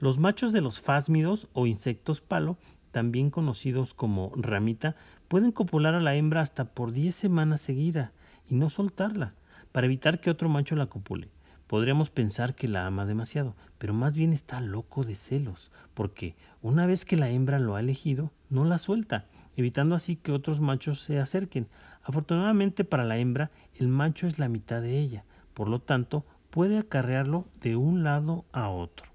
Los machos de los fásmidos o insectos palo, también conocidos como ramita, pueden copular a la hembra hasta por 10 semanas seguidas y no soltarla, para evitar que otro macho la copule. Podríamos pensar que la ama demasiado, pero más bien está loco de celos, porque una vez que la hembra lo ha elegido, no la suelta, evitando así que otros machos se acerquen. Afortunadamente para la hembra, el macho es la mitad de ella, por lo tanto, puede acarrearlo de un lado a otro.